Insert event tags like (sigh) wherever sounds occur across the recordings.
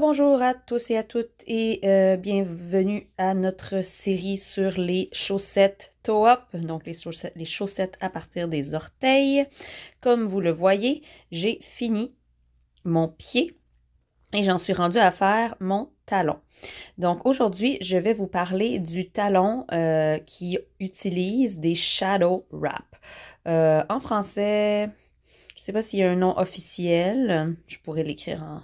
Bonjour à tous et à toutes et euh, bienvenue à notre série sur les chaussettes toe-up, donc les chaussettes, les chaussettes à partir des orteils. Comme vous le voyez, j'ai fini mon pied et j'en suis rendue à faire mon talon. Donc aujourd'hui, je vais vous parler du talon euh, qui utilise des shadow wrap. Euh, en français, je ne sais pas s'il y a un nom officiel, je pourrais l'écrire en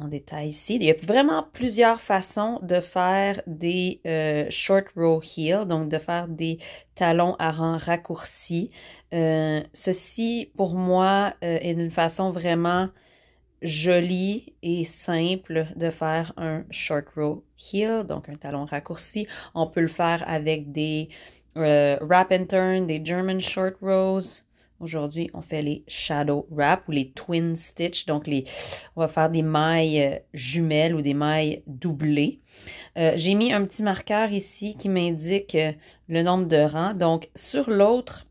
en détail ici. Il y a vraiment plusieurs façons de faire des euh, short row heels, donc de faire des talons à rang raccourci. Euh, ceci, pour moi, euh, est une façon vraiment jolie et simple de faire un short row heel, donc un talon raccourci. On peut le faire avec des wrap and turn, des German short rows, Aujourd'hui, on fait les shadow wrap ou les twin stitch. Donc, on va faire des mailles euh, jumelles ou des mailles doublées. Euh, j'ai mis un petit marqueur ici qui m'indique euh, le nombre de rangs. Donc, sur l'autre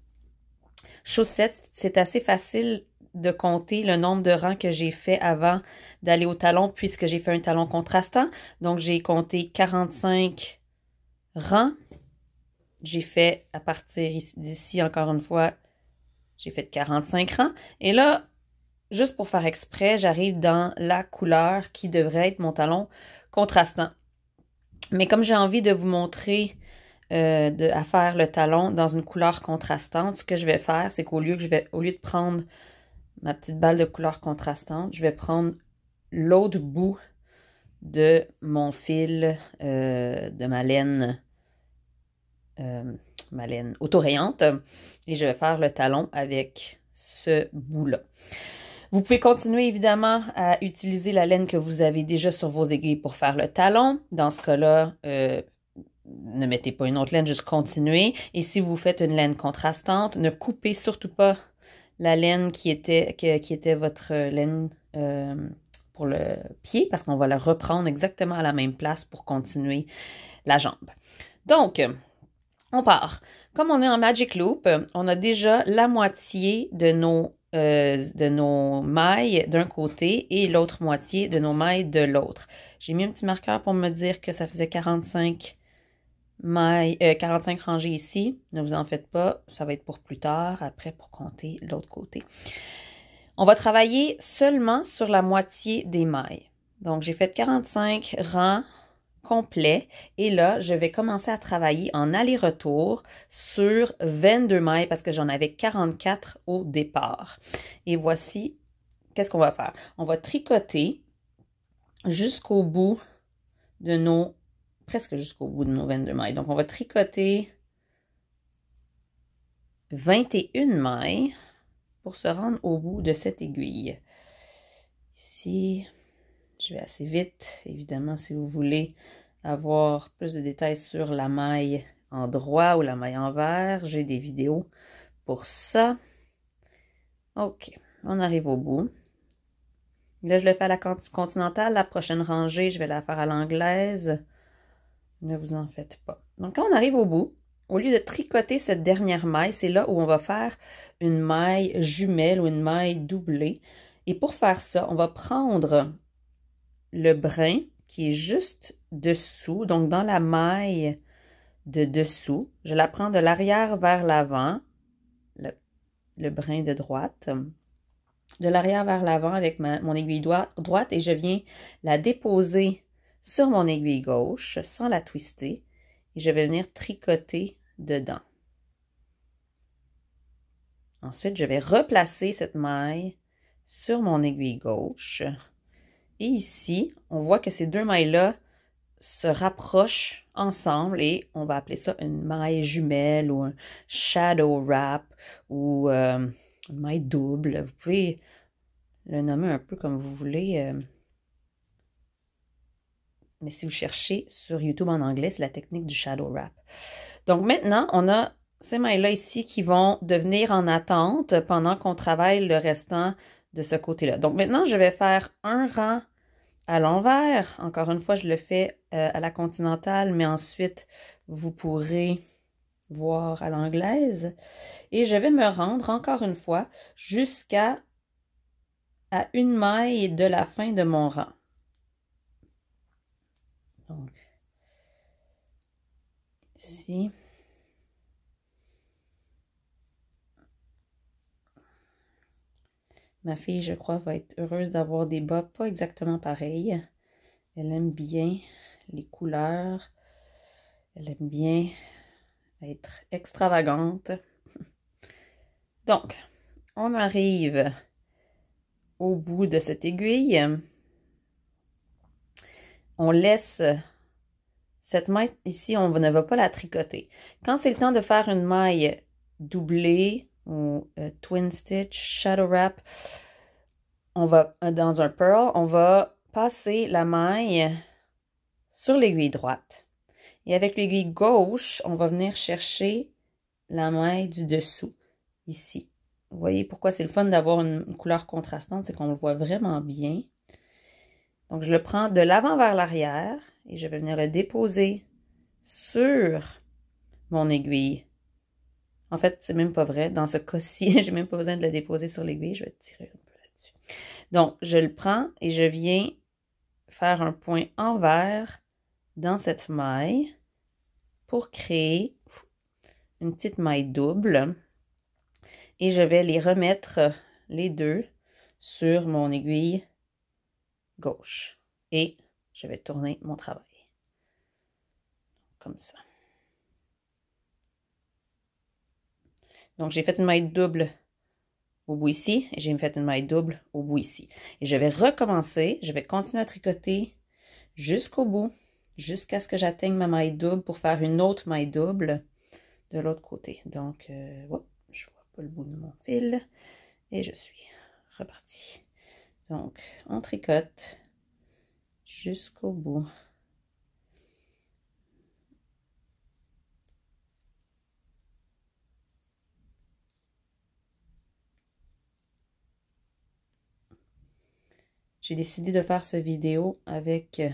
chaussette, c'est assez facile de compter le nombre de rangs que j'ai fait avant d'aller au talon puisque j'ai fait un talon contrastant. Donc, j'ai compté 45 rangs. J'ai fait à partir d'ici, encore une fois, j'ai fait 45 rangs. Et là, juste pour faire exprès, j'arrive dans la couleur qui devrait être mon talon contrastant. Mais comme j'ai envie de vous montrer euh, de, à faire le talon dans une couleur contrastante, ce que je vais faire, c'est qu'au lieu que je vais, au lieu de prendre ma petite balle de couleur contrastante, je vais prendre l'autre bout de mon fil euh, de ma laine euh, ma laine autorayante. Et je vais faire le talon avec ce bout-là. Vous pouvez continuer évidemment à utiliser la laine que vous avez déjà sur vos aiguilles pour faire le talon. Dans ce cas-là, euh, ne mettez pas une autre laine, juste continuez. Et si vous faites une laine contrastante, ne coupez surtout pas la laine qui était, qui était votre laine euh, pour le pied parce qu'on va la reprendre exactement à la même place pour continuer la jambe. Donc, on part. Comme on est en Magic Loop, on a déjà la moitié de nos, euh, de nos mailles d'un côté et l'autre moitié de nos mailles de l'autre. J'ai mis un petit marqueur pour me dire que ça faisait 45 mailles, 45 euh, rangées ici. Ne vous en faites pas, ça va être pour plus tard, après pour compter l'autre côté. On va travailler seulement sur la moitié des mailles. Donc, j'ai fait 45 rangs complet. Et là, je vais commencer à travailler en aller-retour sur 22 mailles parce que j'en avais 44 au départ. Et voici, qu'est-ce qu'on va faire? On va tricoter jusqu'au bout de nos, presque jusqu'au bout de nos 22 mailles. Donc, on va tricoter 21 mailles pour se rendre au bout de cette aiguille. Ici, je vais assez vite. Évidemment, si vous voulez avoir plus de détails sur la maille en droit ou la maille envers, j'ai des vidéos pour ça. OK, on arrive au bout. Là, je le fais à la continentale. La prochaine rangée, je vais la faire à l'anglaise. Ne vous en faites pas. Donc, quand on arrive au bout, au lieu de tricoter cette dernière maille, c'est là où on va faire une maille jumelle ou une maille doublée. Et pour faire ça, on va prendre le brin qui est juste dessous, donc dans la maille de dessous. Je la prends de l'arrière vers l'avant, le, brin de droite, de l'arrière vers l'avant avec mon aiguille droite et je viens la déposer sur mon aiguille gauche sans la twister et je vais venir tricoter dedans. Ensuite, je vais replacer cette maille sur mon aiguille gauche et ici, on voit que ces deux mailles-là se rapprochent ensemble et on va appeler ça une maille jumelle ou un shadow wrap ou euh, une maille double. Vous pouvez le nommer un peu comme vous voulez. Euh. Mais si vous cherchez sur YouTube en anglais, c'est la technique du shadow wrap. Donc maintenant, on a ces mailles-là ici qui vont devenir en attente pendant qu'on travaille le restant de ce côté-là. Donc maintenant, je vais faire un rang à l'envers. Encore une fois, je le fais euh, à la continentale, mais ensuite, vous pourrez voir à l'anglaise. Et je vais me rendre, encore une fois, jusqu'à à une maille de la fin de mon rang. Donc, ici. Ma fille, je crois, va être heureuse d'avoir des bas pas exactement pareils. Elle aime bien les couleurs. Elle aime bien être extravagante. (laughs) Donc, on arrive au bout de cette aiguille. On laisse cette maille ici, on ne va pas la tricoter. Quand c'est le temps de faire une maille doublée, ou euh, Twin Stitch, Shadow Wrap, on va, euh, dans un purl, on va passer la maille sur l'aiguille droite. Et avec l'aiguille gauche, on va venir chercher la maille du dessous, ici. Vous voyez pourquoi c'est le fun d'avoir une couleur contrastante, c'est qu'on le voit vraiment bien. Donc, je le prends de l'avant vers l'arrière et je vais venir le déposer sur mon aiguille en fait, c'est même pas vrai. Dans ce cas-ci, (laughs) j'ai même pas besoin de la déposer sur l'aiguille. Je vais tirer un peu là-dessus. Donc, je le prends et je viens faire un point envers dans cette maille pour créer une petite maille double. Et je vais les remettre les deux sur mon aiguille gauche. Et je vais tourner mon travail. Comme ça. Donc, j'ai fait une maille double au bout ici et j'ai fait une maille double au bout ici. Et je vais recommencer, je vais continuer à tricoter jusqu'au bout, jusqu'à ce que j'atteigne ma maille double pour faire une autre maille double de l'autre côté. Donc, euh, je vois pas le bout de mon fil et je suis repartie. Donc, on tricote jusqu'au bout. J'ai décidé de faire ce vidéo avec euh,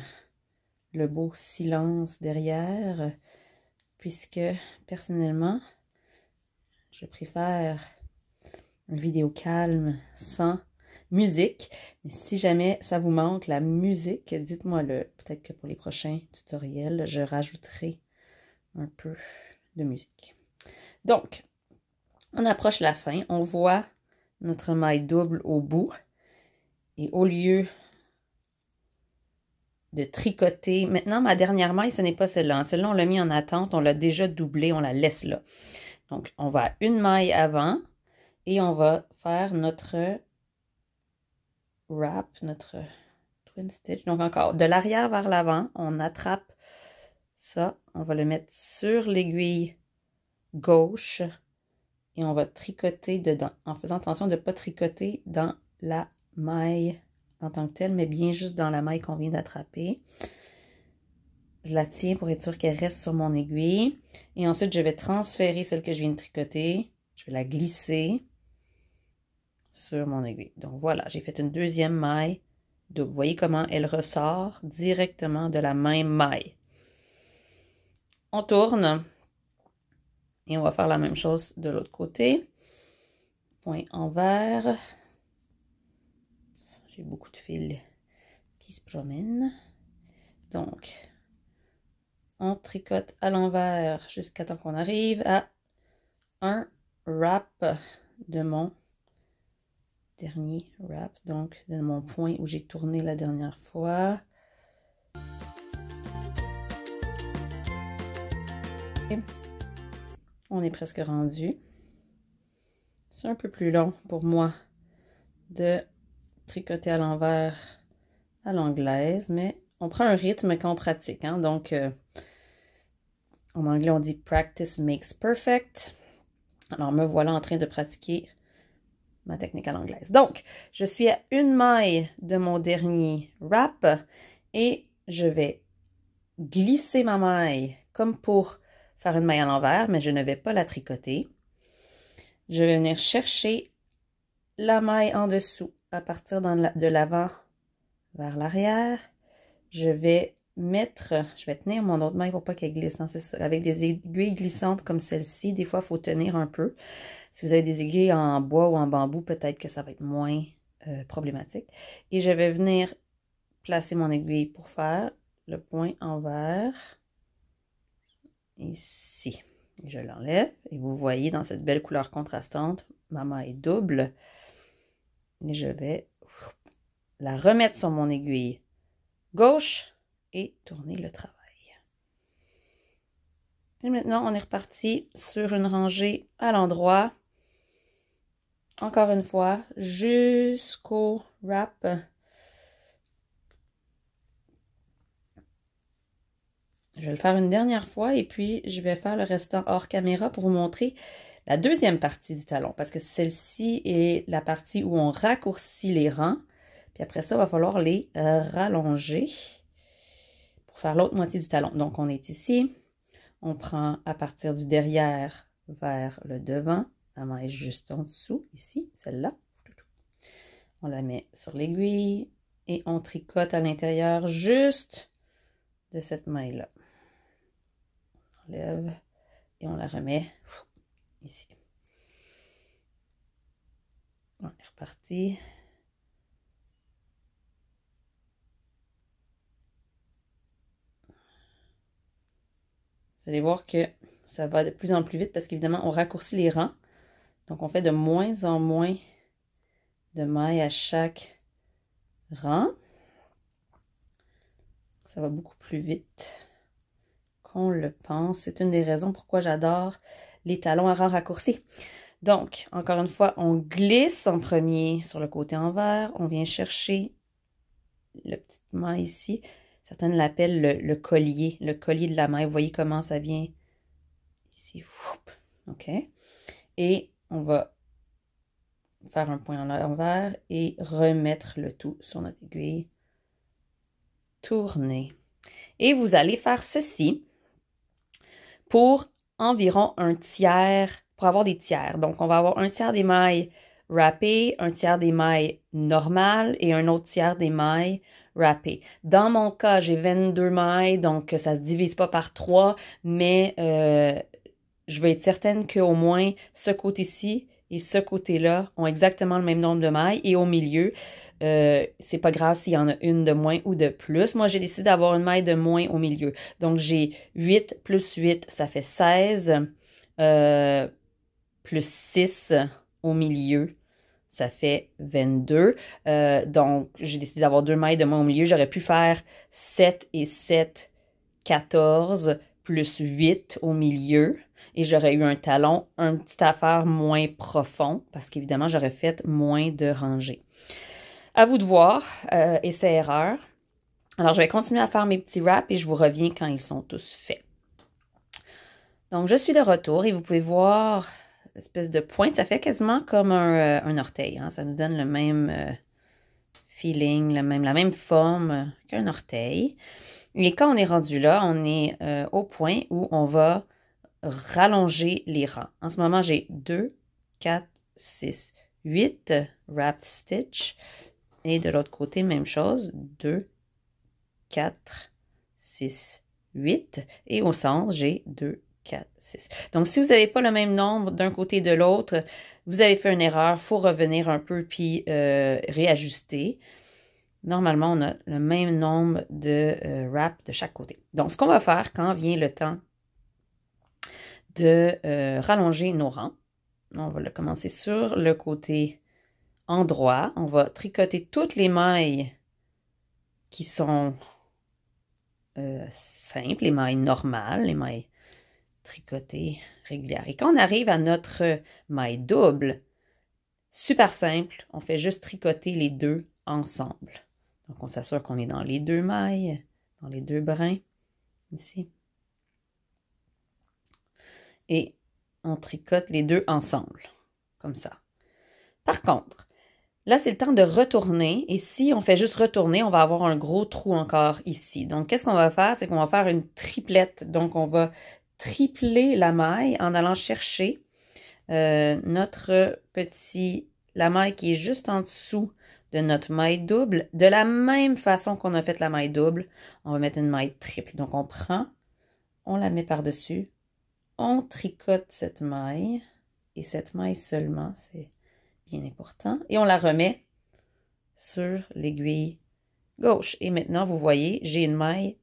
le beau silence derrière, euh, puisque personnellement, je préfère une vidéo calme, sans musique. si jamais ça vous manque, la musique, dites-moi le. Peut-être que pour les prochains tutoriels, je rajouterai un peu de musique. Donc, on approche la fin. On voit notre maille double au bout. Et au lieu de tricoter, maintenant ma dernière maille, ce n'est pas celle-là. Hein. Celle-là, on l'a mis en attente, on l'a déjà doublée, on la laisse là. Donc, on va une maille avant et on va faire notre wrap, notre twin stitch. Donc, encore de l'arrière vers l'avant, on attrape ça, on va le mettre sur l'aiguille gauche et on va tricoter dedans en faisant attention de ne pas tricoter dans la maille en tant que telle, mais bien juste dans la maille qu'on vient d'attraper. Je la tiens pour être sûr qu'elle reste sur mon aiguille. Et ensuite, je vais transférer celle que je viens de tricoter. Je vais la glisser sur mon aiguille. Donc voilà, j'ai fait une deuxième maille Vous voyez comment elle ressort directement de la même maille. On tourne. Et on va faire la même chose de l'autre côté. Point envers. J'ai beaucoup de fils qui se promènent. Donc, on tricote à l'envers jusqu'à temps qu'on arrive à un wrap de mon dernier wrap, donc de mon point où j'ai tourné la dernière fois. on est presque rendu. C'est un peu plus long pour moi de tricoter à l'envers à l'anglaise, mais on prend un rythme quand on pratique. Hein. Donc, euh, en anglais, on dit practice makes perfect. Alors, me voilà en train de pratiquer ma technique à l'anglaise. Donc, je suis à une maille de mon dernier wrap et je vais glisser ma maille comme pour faire une maille à l'envers, mais je ne vais pas la tricoter. Je vais venir chercher la maille en dessous à partir de l'avant vers l'arrière. Je vais mettre, je vais tenir mon autre main pour pas qu'elle glisse. Hein, Avec des aiguilles glissantes comme celle-ci, des fois, il faut tenir un peu. Si vous avez des aiguilles en bois ou en bambou, peut-être que ça va être moins euh, problématique. Et je vais venir placer mon aiguille pour faire le point envers ici. je l'enlève et vous voyez dans cette belle couleur contrastante, main est double. Et je vais la remettre sur mon aiguille gauche et tourner le travail. Et maintenant, on est reparti sur une rangée à l'endroit. Encore une fois, jusqu'au wrap. Je vais le faire une dernière fois et puis je vais faire le restant hors caméra pour vous montrer la deuxième partie du talon, parce que celle-ci est la partie où on raccourcit les rangs. Puis après ça, il va falloir les euh, rallonger pour faire l'autre moitié du talon. Donc, on est ici. On prend à partir du derrière vers le devant. La main est juste en dessous, ici, celle-là. On la met sur l'aiguille et on tricote à l'intérieur juste de cette maille-là. On enlève et on la remet ici. On est reparti. Vous allez voir que ça va de plus en plus vite parce qu'évidemment, on raccourcit les rangs. Donc, on fait de moins en moins de mailles à chaque rang. Ça va beaucoup plus vite qu'on le pense. C'est une des raisons pourquoi j'adore les talons à rang raccourci. Donc, encore une fois, on glisse en premier sur le côté envers. On vient chercher le petit main ici. Certaines l'appellent le, collier, le collier de la main. Vous voyez comment ça vient ici. OK. Et on va faire un point envers. et remettre le tout sur notre aiguille. Tourner. Et vous allez faire ceci pour environ un tiers pour avoir des tiers. Donc, on va avoir un tiers des mailles râpées, un tiers des mailles normales et un autre tiers des mailles râpées. Dans mon cas, j'ai 22 mailles, donc euh, ça ne se divise pas par 3, mais euh, je vais être certaine qu'au moins ce côté-ci et ce côté-là ont exactement le même nombre de mailles et au milieu, euh, c'est pas grave s'il y en a une de moins ou de plus. Moi, j'ai décidé d'avoir une maille de moins au milieu. Donc, j'ai 8 plus 8, ça fait 16. Euh, plus 6 au milieu, ça fait 22. Euh, donc, j'ai décidé d'avoir deux mailles de moins au milieu. J'aurais pu faire 7 et 7, 14, plus 8 au milieu. Et j'aurais eu un talon, un petite affaire moins profond, parce qu'évidemment, j'aurais fait moins de rangées. À vous de voir, euh, et c'est erreur. Alors, je vais continuer à faire mes petits wraps et je vous reviens quand ils sont tous faits. Donc, je suis de retour et vous pouvez voir l'espèce de pointe. Ça fait quasiment comme un, euh, orteil. Hein. Ça nous donne le même euh, feeling, même, la même forme qu'un orteil. Et quand on est rendu là, on est au point où on va rallonger les rangs. En ce moment, j'ai 2, 4, 6, 8 wrapped stitch. Et de l'autre côté, même chose, 2, 4, 6, 8. Et au centre, j'ai 2, 4, 6. Donc, si vous n'avez pas le même nombre d'un côté et de l'autre, vous avez fait une erreur, il faut revenir un peu puis euh, réajuster. Normalement, on a le même nombre de euh, wraps de chaque côté. Donc, ce qu'on va faire quand vient le temps de euh, rallonger nos rangs, on va le commencer sur le côté endroit. On va tricoter toutes les mailles qui sont euh, simples, les mailles normales, les mailles tricotées régulières. Et quand on arrive à notre maille double, super simple, on fait juste tricoter les deux ensemble. Donc, on s'assure qu'on est dans les deux mailles, dans les deux brins, ici. Et on tricote les deux ensemble, comme ça. Par contre, Là, c'est le temps de retourner. Et si on fait juste retourner, on va avoir un gros trou encore ici. Donc, qu'est-ce qu'on va faire? C'est qu'on va faire une triplette. Donc, on va tripler la maille en allant chercher euh, notre petit, la maille qui est juste en dessous de notre maille double. De la même façon qu'on a fait la maille double, on va mettre une maille triple. Donc, on prend, on la met par-dessus, on tricote cette maille et cette maille seulement, c'est important. Et on la remet sur l'aiguille gauche. Et maintenant, vous voyez, j'ai une maille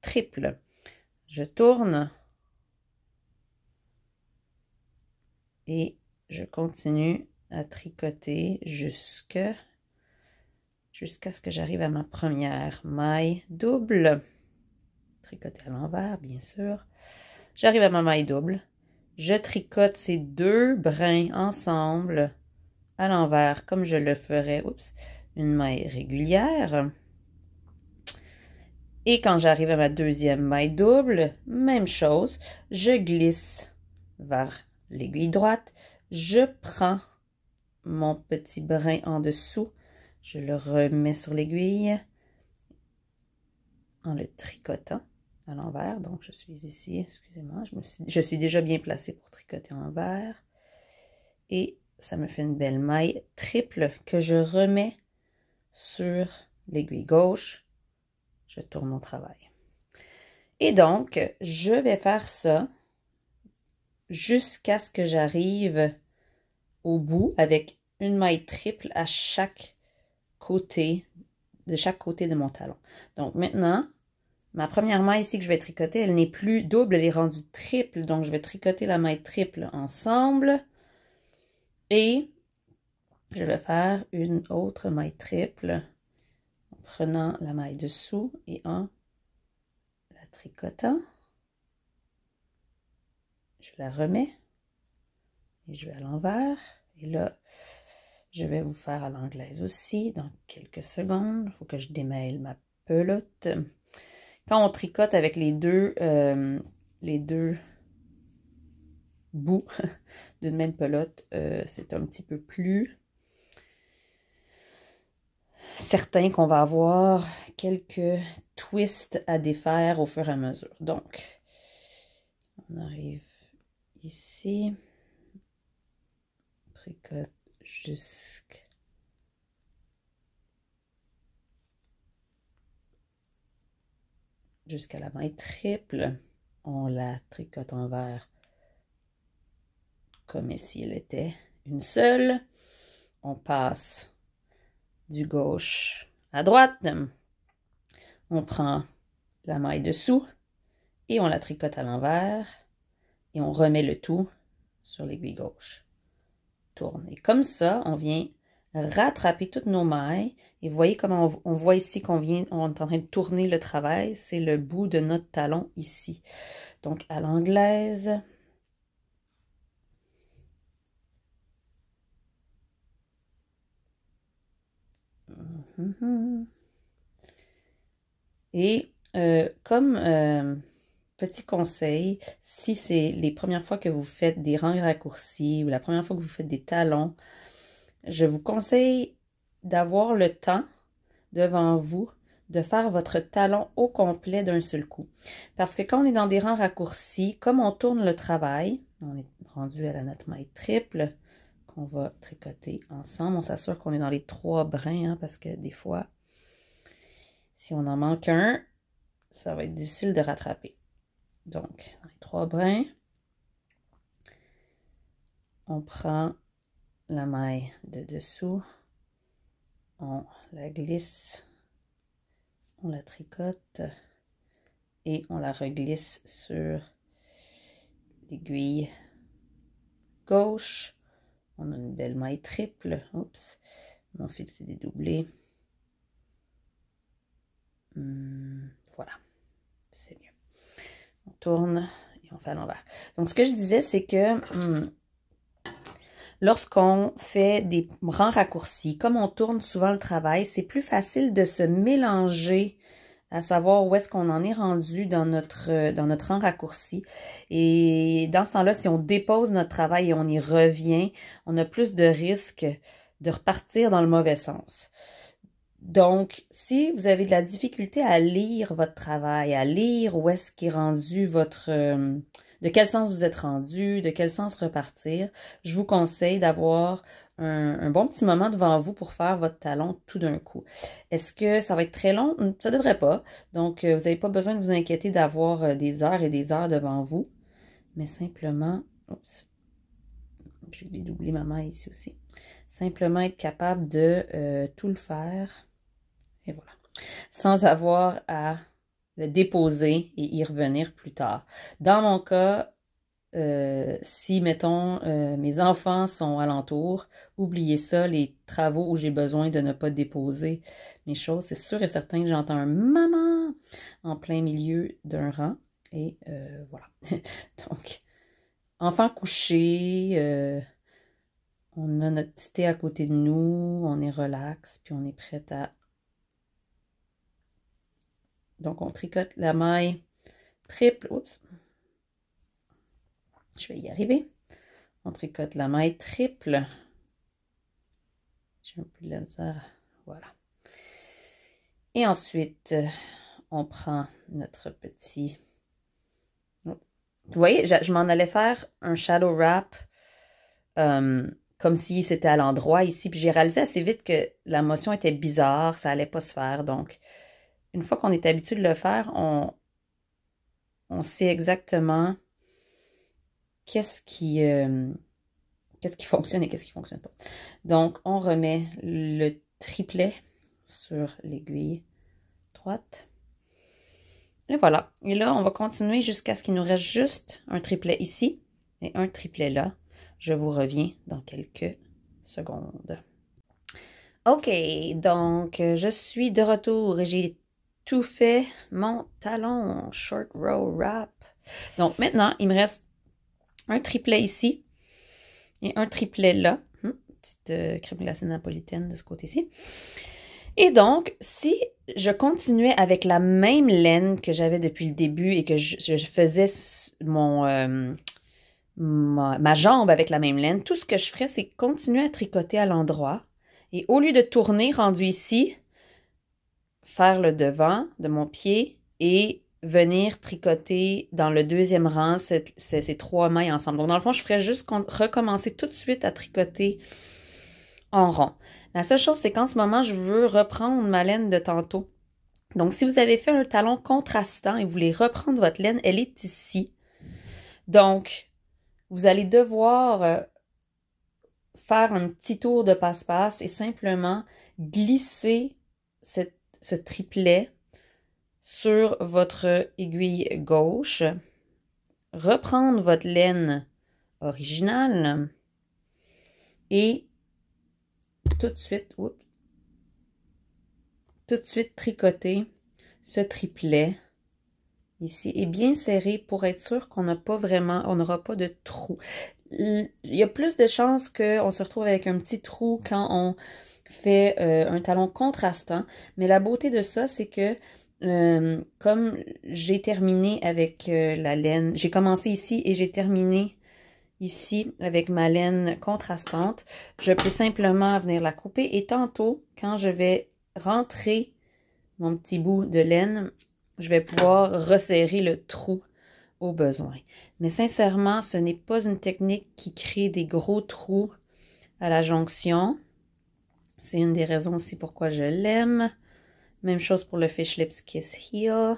triple. Je tourne et je continue à tricoter jusqu'à ce que j'arrive à ma première maille double. Tricoter à l'envers, bien sûr. J'arrive à ma maille double. Je tricote ces deux brins ensemble à l'envers comme je le ferais oups, une maille régulière. Et quand j'arrive à ma deuxième maille double, même chose, je glisse vers l'aiguille droite, je prends mon petit brin en dessous, je le remets sur l'aiguille en le tricotant à l'envers. Donc, je suis ici, excusez-moi, je, suis, je suis déjà bien placée pour tricoter en l'envers. Et ça me fait une belle maille triple que je remets sur l'aiguille gauche. Je tourne mon travail. Et donc, je vais faire ça jusqu'à ce que j'arrive au bout avec une maille triple à chaque côté, de chaque côté de mon talon. Donc maintenant, ma première maille ici que je vais tricoter, elle n'est plus double, elle est rendue triple. Donc je vais tricoter la maille triple ensemble. Et je vais faire une autre maille triple en prenant la maille dessous et en la tricotant. Je la remets et je vais à l'envers. Et là, je vais vous faire à l'anglaise aussi dans quelques secondes. Il faut que je démêle ma pelote. Quand on tricote avec les deux, euh, les deux bout (laughs) d'une même pelote, euh, c'est un petit peu plus certain qu'on va avoir quelques twists à défaire au fur et à mesure. Donc, on arrive ici, on tricote jusqu'à la maille triple, on la tricote en vert comme si elle était une seule. On passe du gauche à droite. On prend la maille dessous et on la tricote à l'envers et on remet le tout sur l'aiguille gauche. Tournez comme ça, on vient rattraper toutes nos mailles. Et vous voyez comment on, on voit ici qu'on vient, on est en train de tourner le travail. C'est le bout de notre talon ici. Donc à l'anglaise, Mhm. Et euh, comme euh, petit conseil, si c'est les premières fois que vous faites des rangs raccourcis ou la première fois que vous faites des talons, je vous conseille d'avoir le temps devant vous de faire votre talon au complet d'un seul coup. Parce que quand on est dans des rangs raccourcis, comme on tourne le travail, on est rendu à la note maille triple, on va tricoter ensemble. On s'assure qu'on est dans les trois brins, hein, parce que des fois, si on en manque un, ça va être difficile de rattraper. Donc, dans les trois brins, on prend la maille de dessous, on la glisse, on la tricote et on la reglisse sur l'aiguille gauche on a une belle maille triple. Oups, mon fil des doublés. Hmm, voilà, c'est mieux. On tourne et on fait à l'envers. Donc, ce que je disais, c'est que hmm, lorsqu'on fait des grands raccourcis, comme on tourne souvent le travail, c'est plus facile de se mélanger à savoir où est-ce qu'on en est rendu dans notre, euh, dans notre rang raccourci. Et dans ce temps-là, si on dépose notre travail et on y revient, on a plus de risques de repartir dans le mauvais sens. Donc, si vous avez de la difficulté à lire votre travail, à lire où est-ce est rendu votre... Euh, de quel sens vous êtes rendu, de quel sens repartir, je vous conseille d'avoir un, bon petit moment devant vous pour faire votre talon tout d'un coup. Est-ce que ça va être très long? Hmm, ça ne devrait pas. Donc, euh, vous n'avez pas besoin de vous inquiéter d'avoir euh, des heures et des heures devant vous, mais simplement... Oups. J'ai dédoubler ma main ici aussi. Simplement être capable de euh, tout le faire. Et voilà. Sans avoir à déposer et y revenir plus tard. Dans mon cas, euh, si, mettons, euh, mes enfants sont l'entour, oubliez ça, les travaux où j'ai besoin de ne pas déposer mes choses. C'est sûr et certain que j'entends un maman en plein milieu d'un rang. Et euh, voilà. (laughs) Donc, enfant couché, on a notre petit thé à côté de nous, on est relax, puis on est prêt à donc, on tricote la maille triple. Oups. Je vais y arriver. On tricote la maille triple. J'ai un peu de la Voilà. Et ensuite, euh, on prend notre petit... Oh. Vous voyez, je, m'en allais faire un shadow wrap euh, comme si c'était à l'endroit ici. Puis j'ai réalisé assez vite que la motion était bizarre, ça allait pas se faire. Donc, une fois qu'on est habitué de le faire, on, on sait exactement qu'est-ce qui, euh, qu'est-ce qui fonctionne et qu'est-ce qui ne fonctionne pas. Donc, on remet le triplet sur l'aiguille droite. Et voilà. Et là, on va continuer jusqu'à ce qu'il nous reste juste un triplet ici et un triplet là. Je vous reviens dans quelques secondes. OK, donc euh, je suis de retour et j'ai tout fait mon talon, short row wrap. Donc maintenant, il me reste un triplet ici et un triplet là. Hmm, petite euh, crème glacée napolitaine de ce côté-ci. Et donc, si je continuais avec la même laine que j'avais depuis le début et que je, faisais mon, euh, ma, jambe avec la même laine, tout ce que je ferais, c'est continuer à tricoter à l'endroit. Et au lieu de tourner rendu ici, faire le devant de mon pied et venir tricoter dans le deuxième rang ces, ces, trois mailles ensemble. Donc, dans le fond, je ferais juste recommencer tout de suite à tricoter en rond. La seule chose, c'est qu'en ce moment, je veux reprendre ma laine de tantôt. Donc, si vous avez fait un talon contrastant et vous voulez reprendre votre laine, elle est ici. Donc, vous allez devoir euh, faire un petit tour de passe-passe et simplement glisser cette ce triplet sur votre aiguille gauche, reprendre votre laine originale et tout de suite, tout de suite tricoter ce triplet ici et bien serré pour être sûr qu'on n'a pas vraiment, on n'aura pas de trou. Il y a plus de chances qu'on se retrouve avec un petit trou quand on fait euh, un talon contrastant. Mais la beauté de ça, c'est que euh, comme j'ai terminé avec euh, la laine, j'ai commencé ici et j'ai terminé ici avec ma laine contrastante, je peux simplement venir la couper et tantôt, quand je vais rentrer mon petit bout de laine, je vais pouvoir resserrer le trou au besoin. Mais sincèrement, ce n'est pas une technique qui crée des gros trous à la jonction. C'est une des raisons aussi pourquoi je l'aime. Même chose pour le Fish Lips Kiss Heel.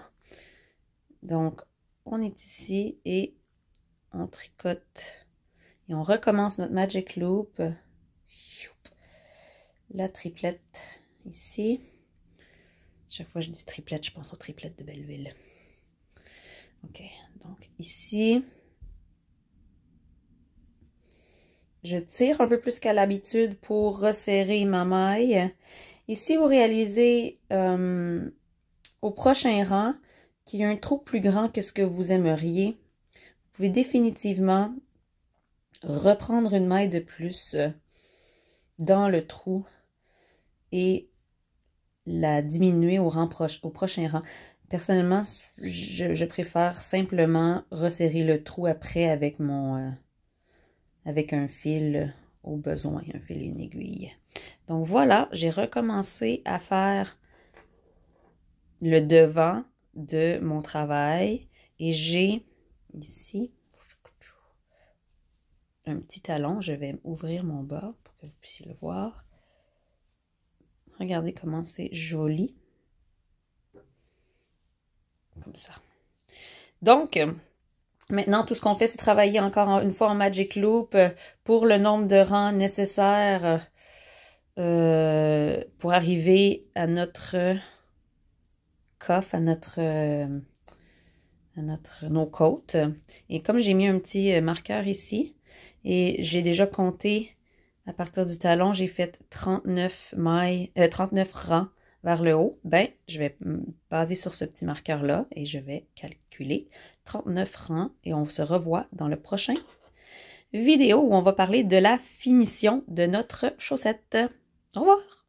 Donc, on est ici et on tricote. Et on recommence notre Magic Loop. La triplette ici. Chaque fois que je dis triplette, je pense aux triplettes de Belleville. OK, donc ici, Je tire un peu plus qu'à l'habitude pour resserrer ma maille. Et si vous réalisez euh, au prochain rang qu'il y a un trou plus grand que ce que vous aimeriez, vous pouvez définitivement reprendre une maille de plus euh, dans le trou et la diminuer au, rang proche, au prochain rang. Personnellement, je, préfère simplement resserrer le trou après avec mon... Euh, avec un fil au besoin, un fil et une aiguille. Donc voilà, j'ai recommencé à faire le devant de mon travail et j'ai ici un petit talon. Je vais ouvrir mon bord pour que vous puissiez le voir. Regardez comment c'est joli. Comme ça. Donc, Maintenant, tout ce qu'on fait, c'est travailler encore une fois en Magic Loop euh, pour le nombre de rangs nécessaires euh, euh, pour arriver à notre coffre, à notre, à notre, nos côtes. Et comme j'ai mis un petit marqueur ici, et j'ai déjà compté à partir du talon, j'ai fait 39 mailles, 39 rangs vers le haut, ben, je vais baser sur ce petit marqueur-là et je vais calculer 39 rangs et on se revoit dans le prochain vidéo où on va parler de la finition de notre chaussette. Au revoir!